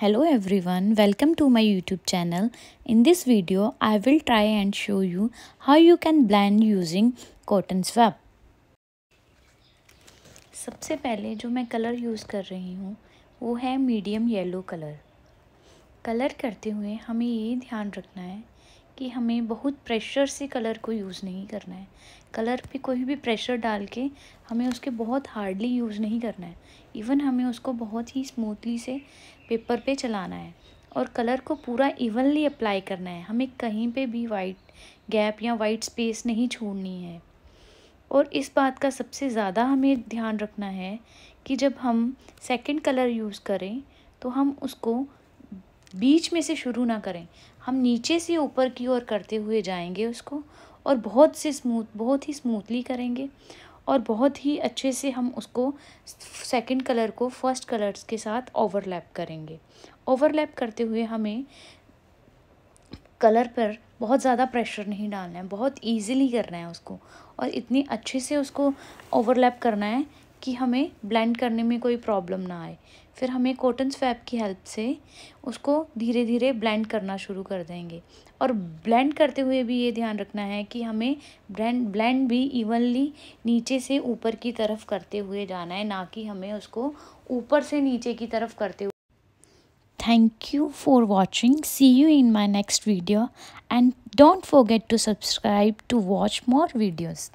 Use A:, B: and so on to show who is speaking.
A: hello everyone welcome to my youtube channel in this video i will try and show you how you can blend using cotton swab सबसे पहले जो मैं colour use कर रही हूँ वो है मीडियम येलो कलर कलर करते हुए हमें ये ध्यान रखना है कि हमें बहुत प्रेशर से कलर को यूज़ नहीं करना है कलर पे कोई भी प्रेशर डाल के हमें उसके बहुत हार्डली यूज़ नहीं करना है इवन हमें उसको बहुत ही स्मूथली से पेपर पे चलाना है और कलर को पूरा इवनली अप्लाई करना है हमें कहीं पे भी वाइट गैप या वाइट स्पेस नहीं छोड़नी है और इस बात का सबसे ज़्यादा हमें ध्यान रखना है कि जब हम सेकेंड कलर यूज़ करें तो हम उसको बीच में से शुरू ना करें हम नीचे से ऊपर की ओर करते हुए जाएंगे उसको और बहुत से स्मूथ बहुत ही स्मूथली करेंगे और बहुत ही अच्छे से हम उसको सेकंड कलर को फर्स्ट कलर्स के साथ ओवरलैप करेंगे ओवरलैप करते हुए हमें कलर पर बहुत ज़्यादा प्रेशर नहीं डालना है बहुत ईजिली करना है उसको और इतनी अच्छे से उसको ओवरलैप करना है कि हमें ब्लेंड करने में कोई प्रॉब्लम ना आए फिर हमें कॉटन स्वैप की हेल्प से उसको धीरे धीरे ब्लेंड करना शुरू कर देंगे और ब्लेंड करते हुए भी ये ध्यान रखना है कि हमें ब्लेंड ब्लेंड भी इवनली नीचे से ऊपर की तरफ करते हुए जाना है ना कि हमें उसको ऊपर से नीचे की तरफ करते हुए thank you for watching see you in my next video and don't forget to subscribe to watch more videos